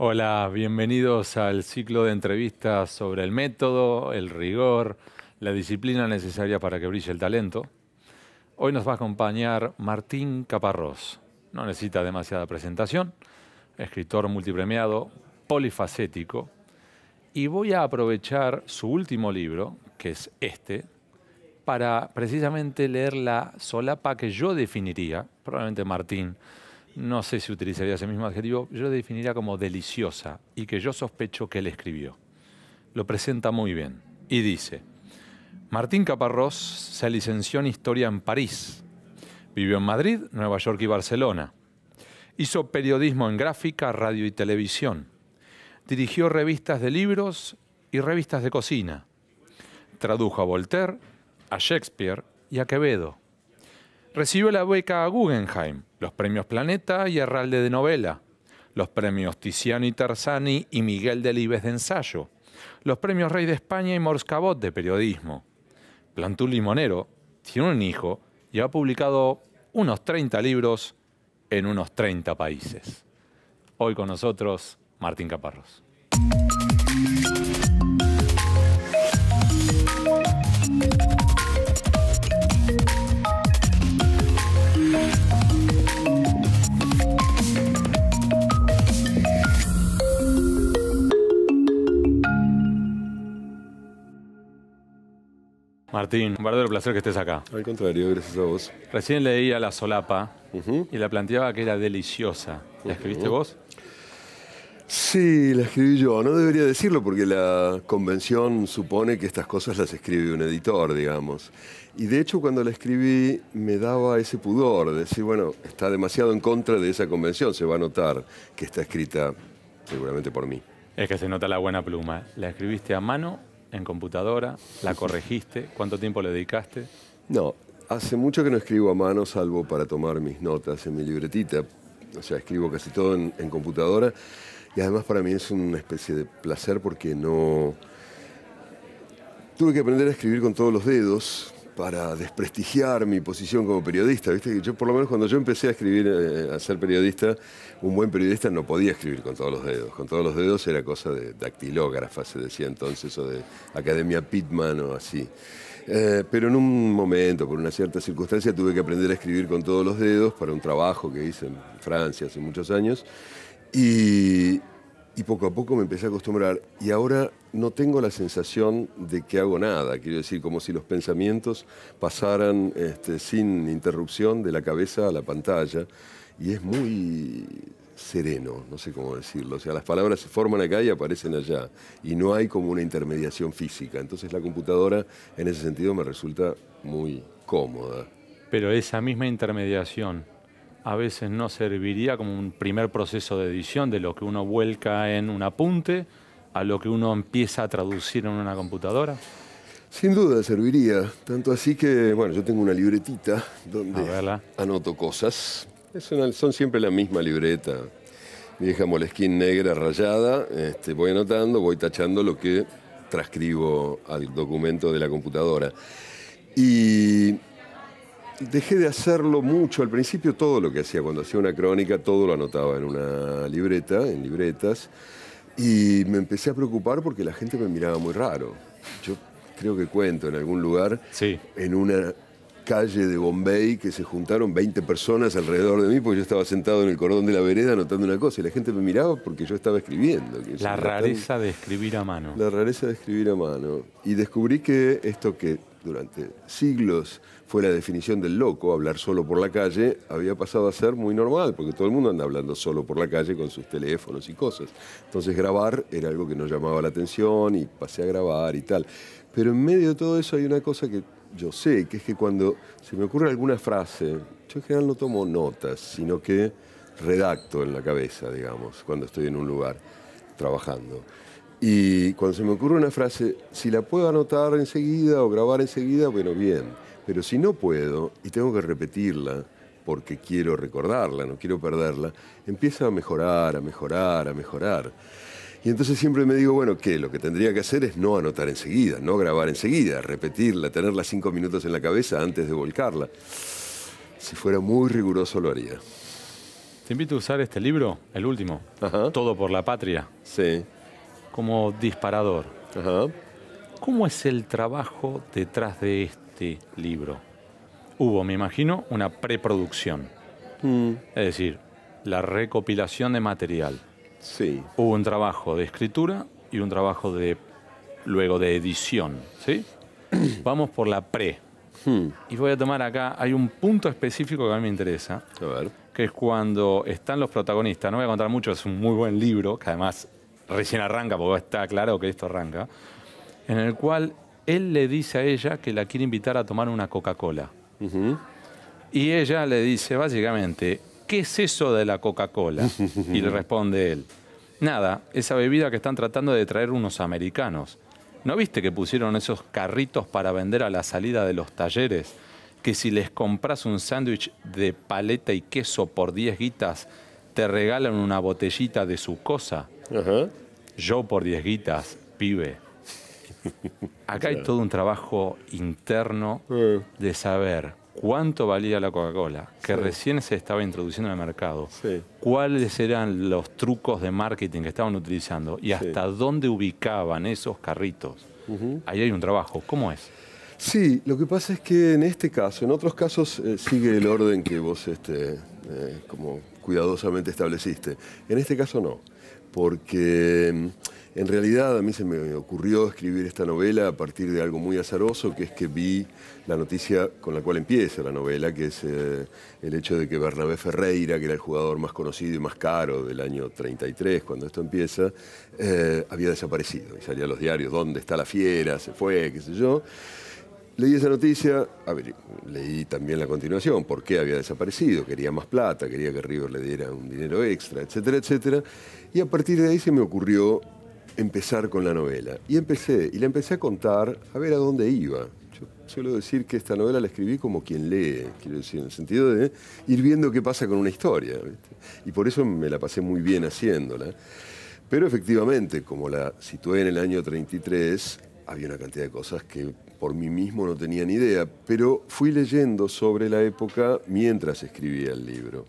Hola, bienvenidos al ciclo de entrevistas sobre el método, el rigor, la disciplina necesaria para que brille el talento. Hoy nos va a acompañar Martín Caparrós. No necesita demasiada presentación, escritor multipremiado, polifacético. Y voy a aprovechar su último libro, que es este, para precisamente leer la solapa que yo definiría, probablemente Martín no sé si utilizaría ese mismo adjetivo, yo lo definiría como deliciosa y que yo sospecho que él escribió. Lo presenta muy bien y dice, Martín Caparrós se licenció en Historia en París, vivió en Madrid, Nueva York y Barcelona, hizo periodismo en gráfica, radio y televisión, dirigió revistas de libros y revistas de cocina, tradujo a Voltaire, a Shakespeare y a Quevedo Recibió la beca a Guggenheim, los premios Planeta y Herralde de novela, los premios Tiziano y Tarzani y Miguel Delibes de ensayo, los premios Rey de España y Morscabot de periodismo. Plantú Limonero tiene un hijo y ha publicado unos 30 libros en unos 30 países. Hoy con nosotros, Martín Caparros. Martín, un verdadero placer que estés acá. Al contrario, gracias a vos. Recién leía La Solapa y la planteaba que era deliciosa. ¿La escribiste vos? Sí, la escribí yo. No debería decirlo porque la convención supone que estas cosas las escribe un editor, digamos. Y de hecho cuando la escribí me daba ese pudor de decir, bueno, está demasiado en contra de esa convención, se va a notar que está escrita seguramente por mí. Es que se nota la buena pluma. ¿eh? ¿La escribiste a mano en computadora? ¿La corregiste? ¿Cuánto tiempo le dedicaste? No, hace mucho que no escribo a mano, salvo para tomar mis notas en mi libretita. O sea, escribo casi todo en, computadora. Y además para mí es una especie de placer porque no... Tuve que aprender a escribir con todos los dedos, para desprestigiar mi posición como periodista. ¿viste? Yo, por lo menos, cuando yo empecé a escribir, eh, a ser periodista, un buen periodista no podía escribir con todos los dedos. Con todos los dedos era cosa de dactilógrafa, se decía entonces, o de Academia Pittman o así. Eh, pero en un momento, por una cierta circunstancia, tuve que aprender a escribir con todos los dedos para un trabajo que hice en Francia hace muchos años. Y, y poco a poco me empecé a acostumbrar y ahora no tengo la sensación de que hago nada, quiero decir, como si los pensamientos pasaran este, sin interrupción de la cabeza a la pantalla y es muy sereno, no sé cómo decirlo. O sea, las palabras se forman acá y aparecen allá. Y no hay como una intermediación física. Entonces la computadora en ese sentido me resulta muy cómoda. Pero esa misma intermediación a veces no serviría como un primer proceso de edición de lo que uno vuelca en un apunte a lo que uno empieza a traducir en una computadora? Sin duda serviría, tanto así que, bueno, yo tengo una libretita donde anoto cosas. son siempre la misma libreta, vieja molesquín negra rayada. Este, voy anotando, voy tachando lo que transcribo al documento de la computadora. Y dejé de hacerlo mucho. Al principio todo lo que hacía, cuando hacía una crónica, todo lo anotaba en una libreta, en libretas. Y me empecé a preocupar porque la gente me miraba muy raro. Yo creo que cuento en algún lugar, sí. en una calle de Bombay que se juntaron 20 personas alrededor de mí, porque yo estaba sentado en el cordón de la vereda anotando una cosa y la gente me miraba porque yo estaba escribiendo. la rareza de escribir a mano. La rareza de escribir a mano. Y descubrí que esto que durante siglos fue la definición del loco, hablar solo por la calle, había pasado a ser muy normal, porque todo el mundo anda hablando solo por la calle con sus teléfonos y cosas. Entonces grabar era algo que no llamaba la atención y pasé a grabar y tal. Pero en medio de todo eso hay una cosa que yo sé, que es que cuando se me ocurre alguna frase, yo en general no tomo notas, sino que redacto en la cabeza, digamos, cuando estoy en un lugar trabajando. Y cuando se me ocurre una frase, si la puedo anotar enseguida o grabar enseguida, bueno, bien. Pero si no puedo y tengo que repetirla porque quiero recordarla, no quiero perderla, empieza a mejorar, a mejorar, a mejorar. Y entonces siempre me digo, bueno, que lo que tendría que hacer es no anotar enseguida, no grabar enseguida, repetirla, tenerla cinco minutos en la cabeza antes de volcarla. Si fuera muy riguroso lo haría. Te invito a usar este libro, el último, Todo por la Patria, sí. como disparador. Ajá. ¿Cómo es el trabajo detrás de este libro? Hubo, me imagino, una preproducción. Mm. Es decir, la recopilación de material, Sí. Hubo un trabajo de escritura y un trabajo de luego de edición, ¿sí? Vamos por la pre. Hmm. Y voy a tomar acá, hay un punto específico que a mí me interesa, a ver. que es cuando están los protagonistas, no voy a contar mucho, es un muy buen libro, que además recién arranca, porque está claro que esto arranca, en el cual él le dice a ella que la quiere invitar a tomar una Coca-Cola. Y ella le dice, básicamente, ¿qué es eso de la Coca-Cola? Y le responde él, nada, esa bebida que están tratando de traer unos americanos. ¿No viste que pusieron esos carritos para vender a la salida de los talleres? Que si les compras un sándwich de paleta y queso por 10 guitas, te regalan una botellita de su cosa. Yo por 10 guitas, pibe. Acá hay todo un trabajo interno eh. de saber cuánto valía la Coca-Cola, que recién se estaba introduciendo en el mercado, cuáles eran los trucos de marketing que estaban utilizando y hasta dónde ubicaban esos carritos. Ahí hay un trabajo. ¿Cómo es? Sí, lo que pasa es que en este caso, en otros casos eh, sigue el orden que vos este, eh, como cuidadosamente estableciste. En este caso no, porque... Mm, en realidad a mí se me ocurrió escribir esta novela a partir de algo muy azaroso, que es que vi la noticia con la cual empieza la novela, que es eh, el hecho de que Bernabé Ferreira, que era el jugador más conocido y más caro del año 33, cuando esto empieza, eh, había desaparecido. Y salía los diarios, ¿dónde está la fiera? Se fue, qué sé yo. Leí esa noticia, a leí también la continuación, por qué había desaparecido, quería más plata, quería que River le diera un dinero extra, etcétera, etcétera. Y a partir de ahí se me ocurrió empezar con la novela. Y empecé, y la empecé a contar a ver a dónde iba. Yo suelo decir que esta novela la escribí como quien lee, quiero decir, en el sentido de ir viendo qué pasa con una historia. Y por eso me la pasé muy bien haciéndola. Pero efectivamente, como la situé en el año 33, había una cantidad de cosas que por mí mismo no tenía ni idea, pero fui leyendo sobre la época mientras escribía el libro.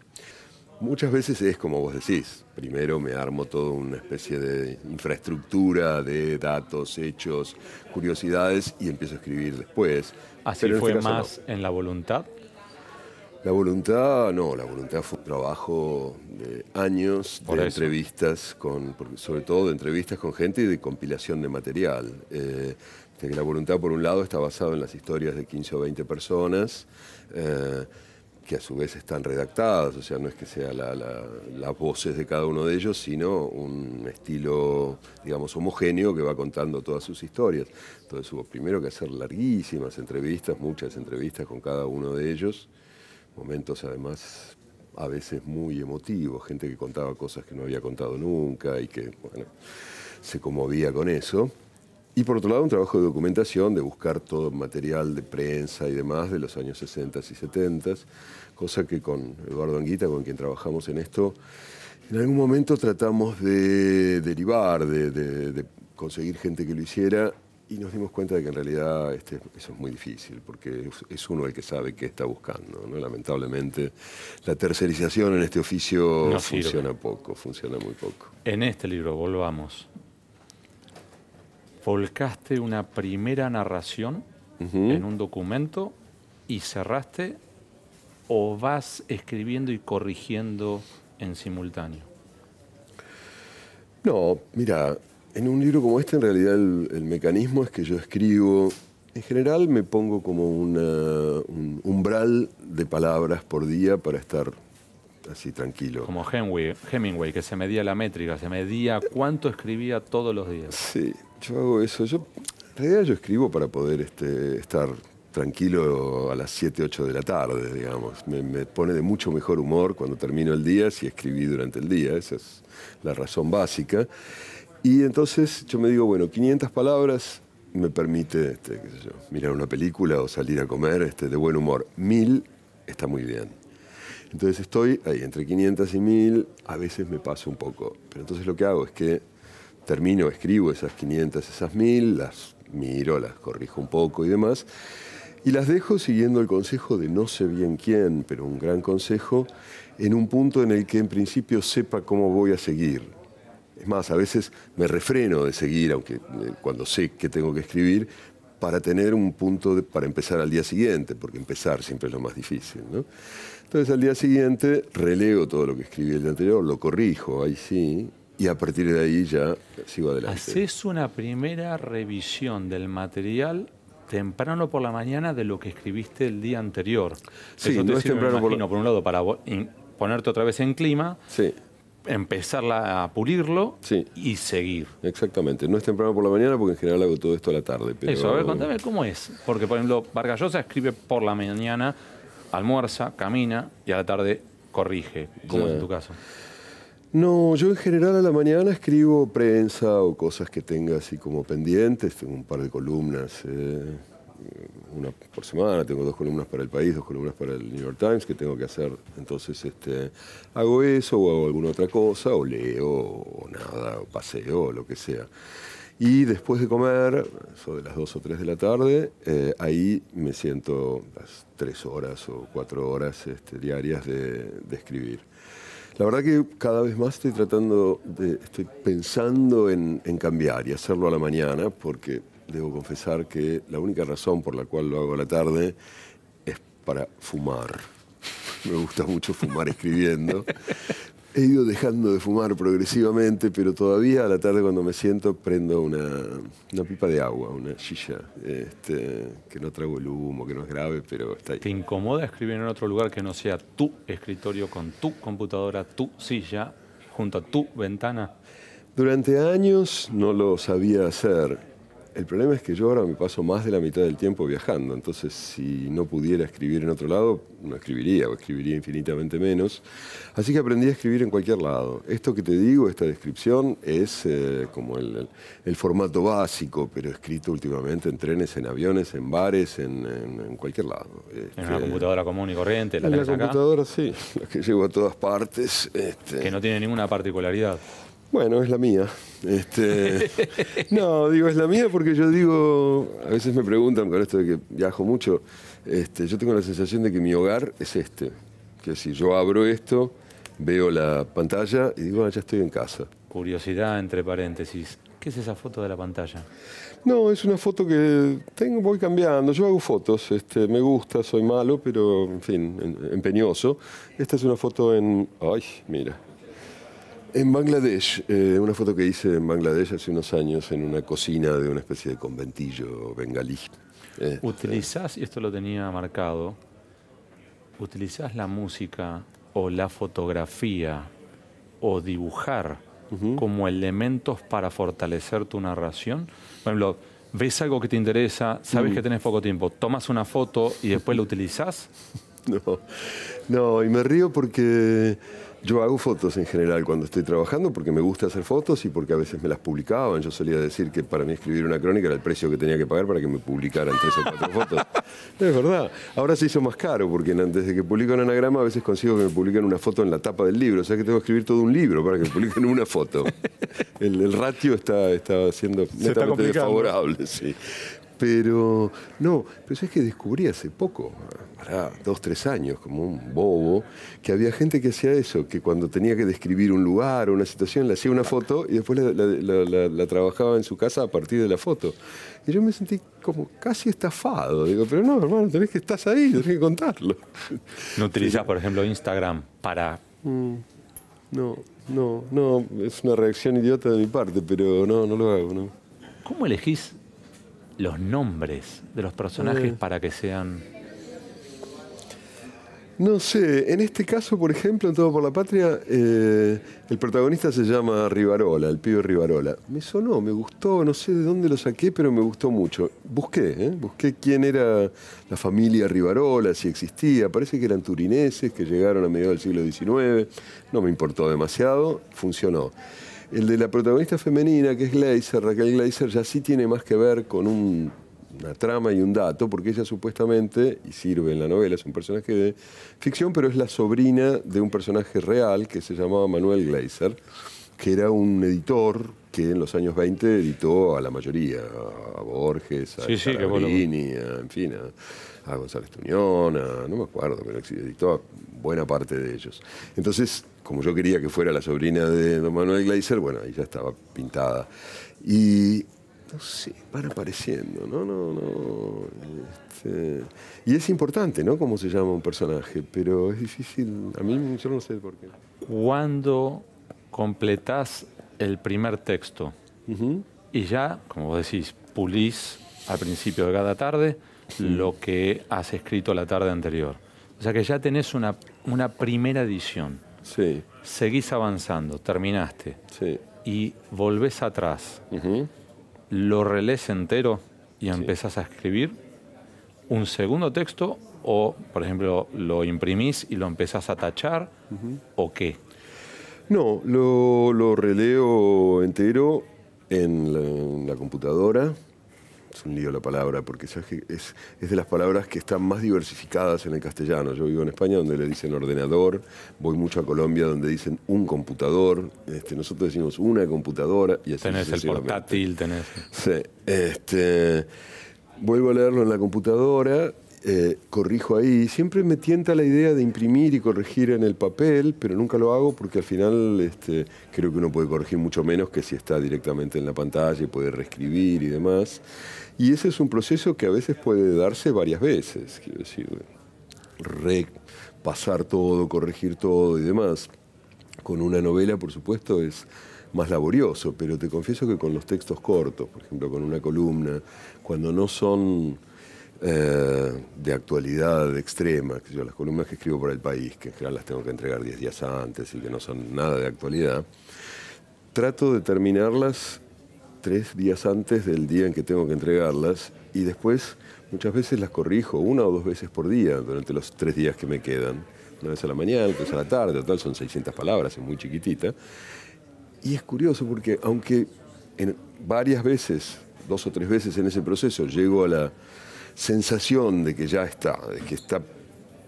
Muchas veces es como vos decís, primero me armo toda una especie de infraestructura de datos, hechos, curiosidades y empiezo a escribir después. ¿Así este fue más en la voluntad? La voluntad, no, la voluntad fue un trabajo de años de entrevistas, con, sobre todo de entrevistas con gente y de compilación de material. Eh, la voluntad, por un lado, está basada en las historias de 15 o 20 personas. Eh, que a su vez están redactadas, o sea, no es que sean la, las voces de cada uno de ellos, sino un estilo, digamos, homogéneo que va contando todas sus historias. Entonces hubo primero que hacer larguísimas entrevistas, muchas entrevistas con cada uno de ellos, momentos además a veces muy emotivos, gente que contaba cosas que no había contado nunca y que, bueno, se conmovía con eso. Y por otro lado, un trabajo de documentación, de buscar todo material de prensa y demás de los años 60 y 70, cosa que con Eduardo Anguita, con quien trabajamos en esto, en algún momento tratamos de derivar, de, conseguir gente que lo hiciera y nos dimos cuenta de que en realidad este, eso es muy difícil, porque es uno el que sabe qué está buscando. Lamentablemente, la tercerización en este oficio funciona poco, funciona muy poco. En este libro, volvamos volcaste una primera narración en un documento y cerraste o vas escribiendo y corrigiendo en simultáneo? No, mira, en un libro como este en realidad el, mecanismo es que yo escribo, en general me pongo como un umbral de palabras por día para estar así tranquilo. Como Hemingway, Hemingway, que se medía la métrica, se medía cuánto escribía todos los días. Sí, yo hago eso. Yo, en realidad yo escribo para poder este, estar tranquilo a las 7, 8 de la tarde, digamos. Me, pone de mucho mejor humor cuando termino el día si escribí durante el día, esa es la razón básica. Y entonces yo me digo, bueno, 500 palabras me permite este, mirar una película o salir a comer este, de buen humor. Mil está muy bien. Entonces estoy ahí entre 500 y 1000, a veces me paso un poco. Pero entonces lo que hago es que termino, escribo esas 500, esas 1000, las miro, las corrijo un poco y demás, y las dejo siguiendo el consejo de no sé bien quién, pero un gran consejo, en un punto en el que en principio sepa cómo voy a seguir. Es más, a veces me refreno de seguir, aunque eh, cuando sé que tengo que escribir, para tener un punto para empezar al día siguiente, porque empezar siempre es lo más difícil. Entonces al día siguiente releo todo lo que escribí el día anterior, lo corrijo, ahí sí, y a partir de ahí ya sigo adelante. Haces una primera revisión del material temprano por la mañana de lo que escribiste el día anterior. Sí, Eso temprano por... un lado, para ponerte otra vez en clima. Sí. Empezar a pulirlo y seguir. Exactamente. No es temprano por la mañana porque en general hago todo esto a la tarde. Eso, a ver, contame cómo es. Porque, por ejemplo, Vargallosa escribe por la mañana, almuerza, camina y a la tarde corrige, como es en tu caso. No, yo en general a la mañana escribo prensa o cosas que tenga así como pendientes. Tengo un par de columnas, eh, una por semana. Tengo dos columnas para el país, dos columnas para el New York Times que tengo que hacer. Entonces este, hago eso o hago alguna otra cosa, o leo, o nada, o paseo, o lo que sea. Y después de comer, eso de las 2 o 3 de la tarde, eh, ahí me siento las 3 horas o 4 horas este, diarias de escribir. La verdad que cada vez más estoy tratando de, estoy pensando en, en cambiar y hacerlo a la mañana, porque debo confesar que la única razón por la cual lo hago a la tarde es para fumar. Me gusta mucho fumar escribiendo he ido dejando de fumar progresivamente, pero todavía a la tarde cuando me siento prendo una, pipa de agua, una silla, este, que no trago el humo, que no es grave, pero está ahí. ¿Te incomoda escribir en otro lugar que no sea tu escritorio con tu computadora, tu silla, junto a tu ventana? Durante años no lo sabía hacer el problema es que yo ahora me paso más de la mitad del tiempo viajando, entonces si no pudiera escribir en otro lado, no escribiría o escribiría infinitamente menos. Así que aprendí a escribir en cualquier lado. Esto que te digo, esta descripción, es eh, como el, formato básico, pero escrito últimamente en trenes, en aviones, en bares, en, cualquier lado. en este, una computadora común y corriente, la En la computadora, sí, la que llevo a todas partes. Este. que no tiene ninguna particularidad. Bueno, es la mía. Este, no, digo, es la mía porque yo digo, a veces me preguntan con esto de que viajo mucho, este, yo tengo la sensación de que mi hogar es este. Que si yo abro esto, veo la pantalla y digo, ah, ya estoy en casa. Curiosidad entre paréntesis. ¿Qué es esa foto de la pantalla? No, es una foto que tengo, voy cambiando. Yo hago fotos, este, me gusta, soy malo, pero en fin, empeñoso. Esta es una foto en. Ay, mira, en Bangladesh, eh, una foto que hice en Bangladesh hace unos años en una cocina de una especie de conventillo bengalí. Eh, utilizás, y esto lo tenía marcado, utilizás la música o la fotografía o dibujar como elementos para fortalecer tu narración. Por ejemplo, ves algo que te interesa, sabes mm. que tenés poco tiempo, tomas una foto y después la utilizás. No, no, y me río porque yo hago fotos en general cuando estoy trabajando porque me gusta hacer fotos y porque a veces me las publicaban. Yo solía decir que para mí escribir una crónica era el precio que tenía que pagar para que me publicaran tres o cuatro fotos. No, es verdad. Ahora se hizo más caro porque antes de que publico un anagrama a veces consigo que me publiquen una foto en la tapa del libro. O sea que tengo que escribir todo un libro para que me publiquen una foto. El, ratio está, está siendo netamente desfavorable. Sí. Pero no, pero es que descubrí hace poco, para dos, tres años, como un bobo, que había gente que hacía eso, que cuando tenía que describir un lugar o una situación, le hacía una foto y después la, trabajaba en su casa a partir de la foto. Y yo me sentí como casi estafado. Digo, pero no, hermano, tenés que estar ahí, tenés que contarlo. ¿No utilizas por ejemplo, Instagram para...? Mm, no, no, no, es una reacción idiota de mi parte, pero no, no lo hago, ¿no? ¿Cómo elegís los nombres de los personajes eh. para que sean... No sé, en este caso, por ejemplo, en Todo por la Patria, eh, el protagonista se llama Rivarola, el pibe Rivarola. Me sonó, me gustó, no sé de dónde lo saqué, pero me gustó mucho. Busqué, ¿eh? busqué quién era la familia Rivarola, si existía. Parece que eran turineses que llegaron a mediados del siglo XIX. No me importó demasiado, funcionó. El de la protagonista femenina, que es Glazer, Raquel Glazer, ya sí tiene más que ver con una trama y un dato, porque ella supuestamente, y sirve en la novela, es un personaje de ficción, pero es la sobrina de un personaje real que se llamaba Manuel Gleiser, que era un editor que en los años 20 editó a la mayoría, a Borges, a sí, a, en fin, a, González no me acuerdo, pero editó a buena parte de ellos. Entonces, como yo quería que fuera la sobrina de don Manuel Gleiser, bueno, ahí ya estaba pintada. Y no sé, van apareciendo, no, este, y es importante, ¿no? Cómo se llama un personaje, pero es difícil. A mí yo no sé por qué. Cuando completás el primer texto y ya, como decís, pulís al principio de cada tarde lo que has escrito la tarde anterior. O sea que ya tenés una primera edición sí. seguís avanzando, terminaste, y volvés atrás, lo relees entero y empezás a escribir un segundo texto o, por ejemplo, lo imprimís y lo empezás a tachar o qué? No, lo, releo entero en la computadora es un lío la palabra, porque es, de las palabras que están más diversificadas en el castellano. Yo vivo en España donde le dicen ordenador, voy mucho a Colombia donde dicen un computador, este, nosotros decimos una computadora y así Tenés el portátil, tenés... Sí, este, vuelvo a leerlo en la computadora eh, corrijo ahí. Siempre me tienta la idea de imprimir y corregir en el papel, pero nunca lo hago porque al final este, creo que uno puede corregir mucho menos que si está directamente en la pantalla y puede reescribir y demás. Y ese es un proceso que a veces puede darse varias veces, quiero decir, repasar todo, corregir todo y demás. Con una novela, por supuesto, es más laborioso, pero te confieso que con los textos cortos, por ejemplo, con una columna, cuando no son eh, de actualidad extrema, que yo, las columnas que escribo para el país, que en general las tengo que entregar 10 días antes y que no son nada de actualidad, trato de terminarlas tres días antes del día en que tengo que entregarlas y después muchas veces las corrijo una o dos veces por día durante los tres días que me quedan. Una vez a la mañana, otra vez a la tarde, tal, son 600 palabras, es muy chiquitita. Y es curioso porque aunque en varias veces, dos o tres veces en ese proceso, llego a la sensación de que ya está, de que está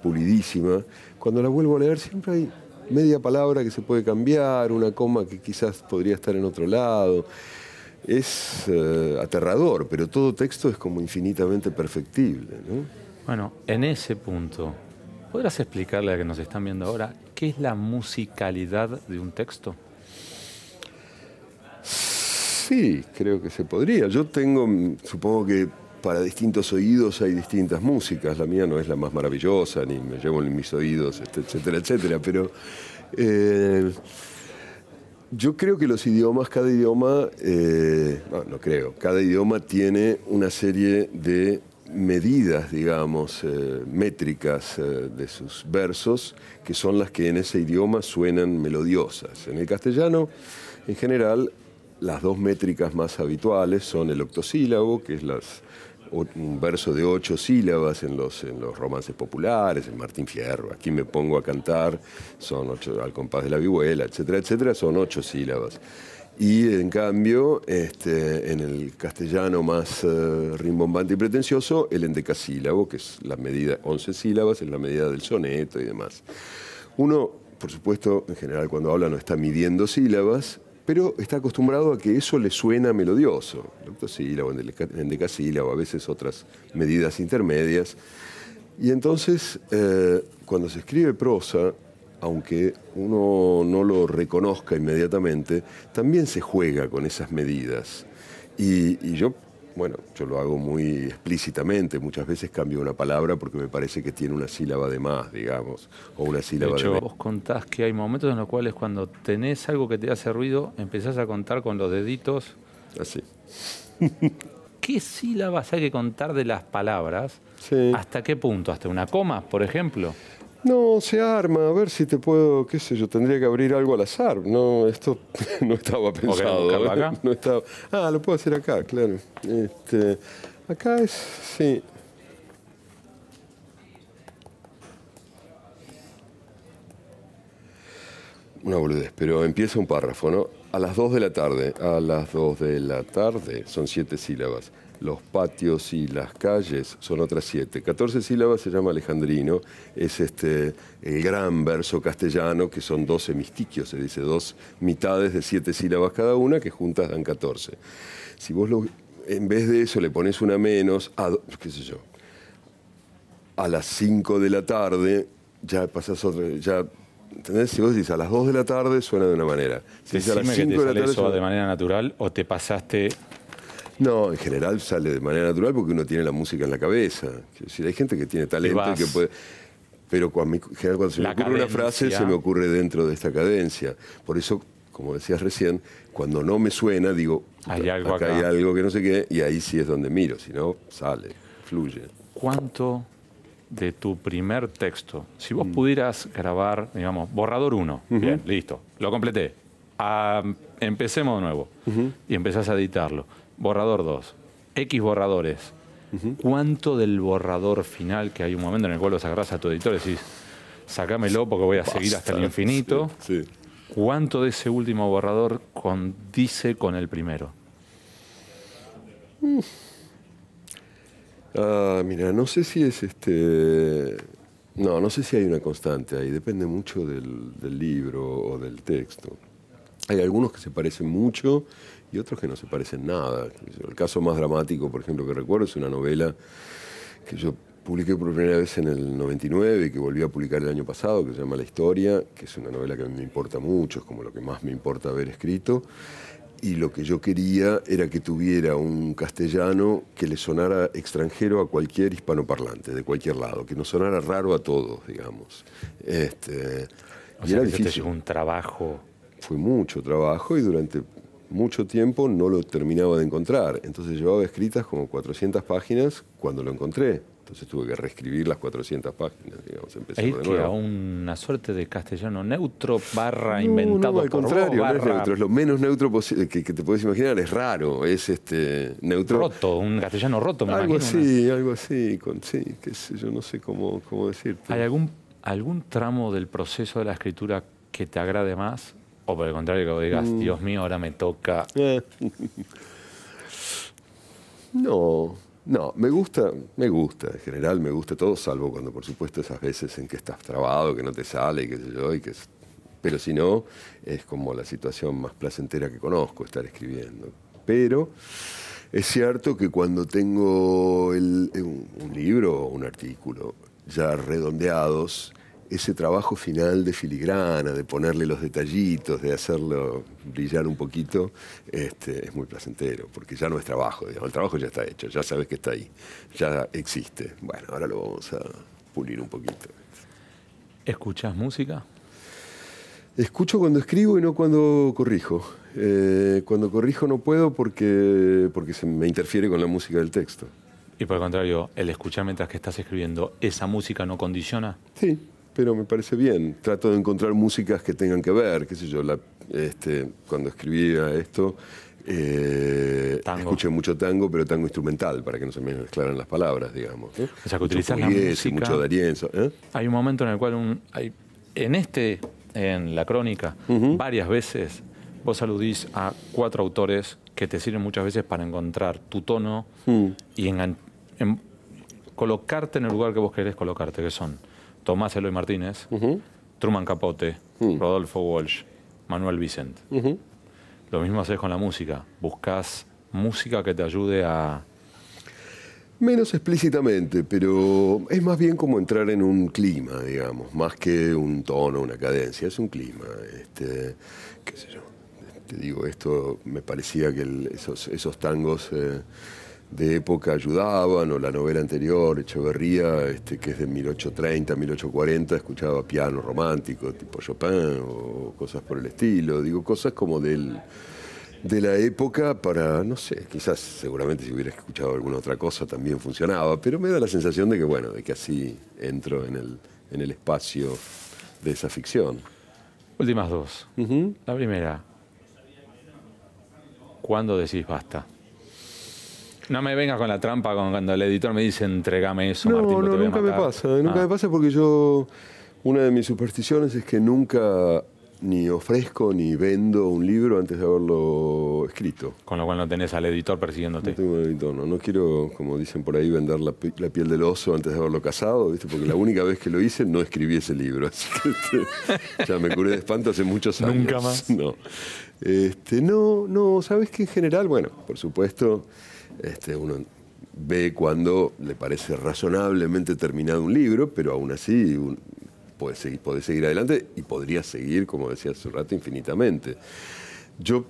pulidísima, cuando la vuelvo a leer siempre hay media palabra que se puede cambiar, una coma que quizás podría estar en otro lado. Es eh, aterrador, pero todo texto es como infinitamente perfectible. ¿no? Bueno, en ese punto, ¿podrás explicarle a que nos están viendo ahora qué es la musicalidad de un texto? Sí, creo que se podría. Yo tengo, supongo que para distintos oídos hay distintas músicas. La mía no es la más maravillosa, ni me llevo en mis oídos, etcétera, etcétera. Pero eh, yo creo que los idiomas, cada idioma, eh, no, creo, cada idioma tiene una serie de medidas, digamos, eh, métricas de sus versos, que son las que en ese idioma suenan melodiosas. En el castellano, en general, las dos métricas más habituales son el octosílabo, que es las un verso de ocho sílabas en los, en los romances populares, en Martín Fierro, aquí me pongo a cantar, son ocho, al compás de la vihuela, etcétera, etcétera, son ocho sílabas. Y en cambio, este, en el castellano más eh, rimbombante y pretencioso, el endecasílabo, que es la medida, once sílabas, es la medida del soneto y demás. Uno, por supuesto, en general cuando habla no está midiendo sílabas, pero está acostumbrado a que eso le suena melodioso. En octosílabo, en a veces otras medidas intermedias. Y entonces, eh, cuando se escribe prosa, aunque uno no lo reconozca inmediatamente, también se juega con esas medidas. y yo bueno, yo lo hago muy explícitamente, muchas veces cambio una palabra porque me parece que tiene una sílaba de más, digamos, o una sílaba de hecho, de Vos contás que hay momentos en los cuales cuando tenés algo que te hace ruido, empezás a contar con los deditos. Así. ¿Qué sílabas hay que contar de las palabras? Sí. ¿Hasta qué punto? ¿Hasta una coma, por ejemplo? No, se arma, a ver si te puedo, qué sé yo, tendría que abrir algo al azar. No, esto no estaba pensado. ¿eh? Ah, lo puedo hacer acá, claro. Este, acá es, sí. Una boludez, pero empieza un párrafo, ¿no? A las dos de la tarde, a las dos de la tarde, son siete sílabas los patios y las calles son otras siete. Catorce sílabas se llama alejandrino, es este, el gran verso castellano que son 12 mistiquios, se dice, dos mitades de siete sílabas cada una que juntas dan 14. Si vos lo, en vez de eso le pones una menos, a, qué sé yo, a las cinco de la tarde ya pasás otra, ya Si vos dices a las dos de la tarde, suena de una manera. Si a las de de manera natural o te pasaste no, en general sale de manera natural porque uno tiene la música en la cabeza. Si hay gente que tiene talento y, que puede... Pero cuando, cuando se me ocurre una frase, se me ocurre dentro de esta cadencia. Por eso, como decías recién, cuando no me suena, digo, hay algo acá, hay algo que no sé qué, y ahí sí es donde miro, si no, sale, fluye. ¿Cuánto de tu primer texto, si vos pudieras grabar, digamos, borrador uno, bien, listo, lo completé, empecemos de nuevo y empezás a editarlo borrador 2, X borradores. ¿Cuánto del borrador final, que hay un momento en el cual lo agarrás a tu editor y decís, sacámelo porque voy a seguir hasta el infinito? ¿Cuánto de ese último borrador condice con el primero? Mm. Ah, mira, no sé si es este. No, no sé si hay una constante ahí. Depende mucho del, del libro o del texto. Hay algunos que se parecen mucho y otros que no se parecen nada. El caso más dramático, por ejemplo, que recuerdo es una novela que yo publiqué por primera vez en el 99 y que volví a publicar el año pasado, que se llama La Historia, que es una novela que me importa mucho, es como lo que más me importa haber escrito. Y lo que yo quería era que tuviera un castellano que le sonara extranjero a cualquier hispanoparlante, de cualquier lado, que no sonara raro a todos, digamos. Este, y era difícil. un trabajo. Fue mucho trabajo y durante mucho tiempo no lo terminaba de encontrar. Entonces llevaba escritas como 400 páginas cuando lo encontré. Entonces tuve que reescribir las 400 páginas, digamos, empezar de nuevo. a una suerte de castellano neutro barra inventado al por contrario, barra... es neutro, es lo menos neutro posible que, te puedes imaginar, es raro, es este neutro. Roto, un castellano roto, me algo imagino. Así, Algo así, algo así, qué sé, yo no sé cómo, cómo decirte. ¿Hay algún, algún tramo del proceso de la escritura que te agrade más o por el contrario, que digas, mm. Dios mío, ahora me toca. Eh. No, no, me gusta, me gusta, en general me gusta todo, salvo cuando por supuesto esas veces en que estás trabado, que no te sale, qué sé yo, y que pero si no, es como la situación más placentera que conozco, estar escribiendo. Pero es cierto que cuando tengo un, un libro o un artículo ya redondeados, ese trabajo final de filigrana, de ponerle los detallitos, de hacerlo brillar un poquito, este, es muy placentero, porque ya no es trabajo, el trabajo ya está hecho, ya sabes que está ahí, ya existe. Bueno, ahora lo vamos a pulir un poquito. ¿Escuchas música? Escucho cuando escribo y no cuando corrijo. Eh, cuando corrijo no puedo porque, porque se me interfiere con la música del texto. Y por el contrario, el escuchar mientras que estás escribiendo, ¿esa música no condiciona? Sí, pero me parece bien. Trato de encontrar músicas que tengan que ver, qué sé yo, este, cuando escribía esto, eh, escuché mucho tango, pero tango instrumental, para que no se me mezclaran las palabras, digamos. ¿eh? O sea, mucho ¿eh? Hay un momento en el cual, en este, en la crónica, varias veces vos aludís a cuatro autores que te sirven muchas veces para encontrar tu tono mm. y en, colocarte en el lugar que vos querés colocarte, que son Tomás Eloy Martínez, Truman Capote, mm. Rodolfo Walsh, Manuel Vicente. Lo mismo haces con la música. Buscas música que te ayude a. Menos explícitamente, pero es más bien como entrar en un clima, digamos, más que un tono, una cadencia, es un clima. Este, te digo, esto me parecía que esos, tangos. Eh, de época ayudaban, o la novela anterior, Echeverría, este, que es de 1830, 1840, escuchaba piano romántico, tipo Chopin, o cosas por el estilo, digo, cosas como del, de la época para, no sé, quizás seguramente si hubiera escuchado alguna otra cosa también funcionaba, pero me da la sensación de que, bueno, de que así entro en el, en el espacio de esa ficción. Últimas dos. La primera, ¿cuándo decís basta? No me vengas con la trampa cuando el editor me dice, entregame eso, no, Martín, no, nunca me pasa. Nunca ah. me pasa porque yo, una de mis supersticiones es que nunca ni ofrezco ni vendo un libro antes de haberlo escrito. Con lo cual no tenés al editor persiguiéndote. No tengo editor, no. No quiero, como dicen por ahí, vender la, piel del oso antes de haberlo casado, ¿viste? porque la única vez que lo hice no escribí ese libro. Este, ya me curé de espanto hace muchos años. Nunca más. No, este, no, no, sabes que en general, bueno, por supuesto este, uno ve cuando le parece razonablemente terminado un libro, pero aún así puede seguir, adelante y podría seguir, como decía hace rato, infinitamente. Yo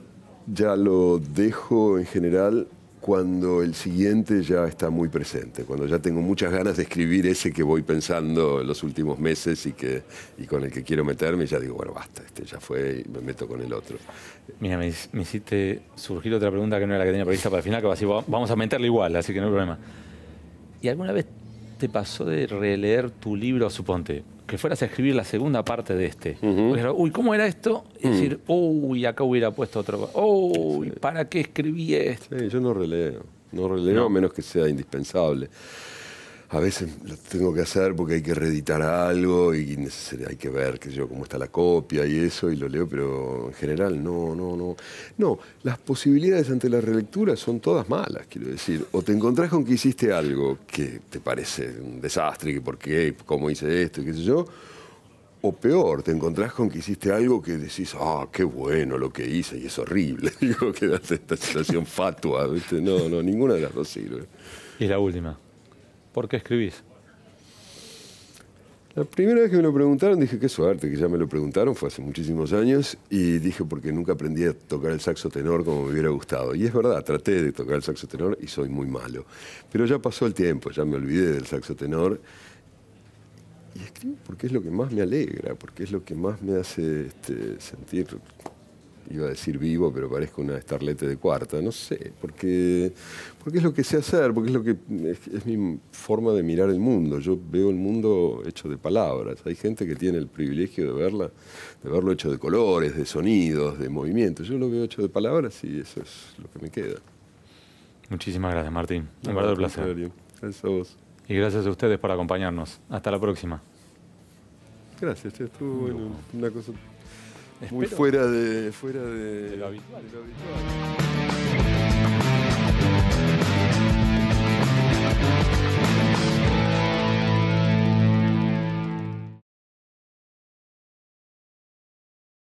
ya lo dejo en general cuando el siguiente ya está muy presente, cuando ya tengo muchas ganas de escribir ese que voy pensando los últimos meses y, que, con el que quiero meterme, ya digo, bueno, basta, este ya fue y me meto con el otro. Mira, me, hiciste surgir otra pregunta que no era la que tenía prevista para el final, que va decir, vamos a meterle igual, así que no hay problema. ¿Y alguna vez te pasó de releer tu libro, suponte, que fueras a escribir la segunda parte de este. uy, ¿cómo era esto? Y mm. decir, uy, acá hubiera puesto otro. Uy, ¿para qué escribí esto? yo no releo. No releo a menos que sea indispensable a veces lo tengo que hacer porque hay que reeditar algo y hay que ver qué sé yo, cómo está la copia y eso, y lo leo, pero en general no, no, no. No, las posibilidades ante la relectura son todas malas, quiero decir. O te encontrás con que hiciste algo que te parece un desastre, que por qué, cómo hice esto, qué sé yo. O peor, te encontrás con que hiciste algo que decís, ah, qué bueno lo que hice y es horrible. Digo, quedaste esta situación fatua. No, no, ninguna de las dos sirve. Y la última. ¿Por qué escribís? La primera vez que me lo preguntaron dije, qué suerte, que ya me lo preguntaron, fue hace muchísimos años, y dije porque nunca aprendí a tocar el saxo tenor como me hubiera gustado. Y es verdad, traté de tocar el saxo tenor y soy muy malo. Pero ya pasó el tiempo, ya me olvidé del saxo tenor. Y escribo porque es lo que más me alegra, porque es lo que más me hace este, sentir iba a decir vivo, pero parezco una starlete de cuarta, no sé, porque, es lo que sé hacer, porque es lo que es, mi forma de mirar el mundo. Yo veo el mundo hecho de palabras. Hay gente que tiene el privilegio de verla, de verlo hecho de colores, de sonidos, de movimientos. Yo lo veo hecho de palabras y eso es lo que me queda. Muchísimas gracias, Martín. Un verdadero placer. Gracias a vos. Y gracias a ustedes por acompañarnos. Hasta la próxima. Gracias, estuvo una cosa muy fuera de, fuera de, de lo habitual. De lo habitual.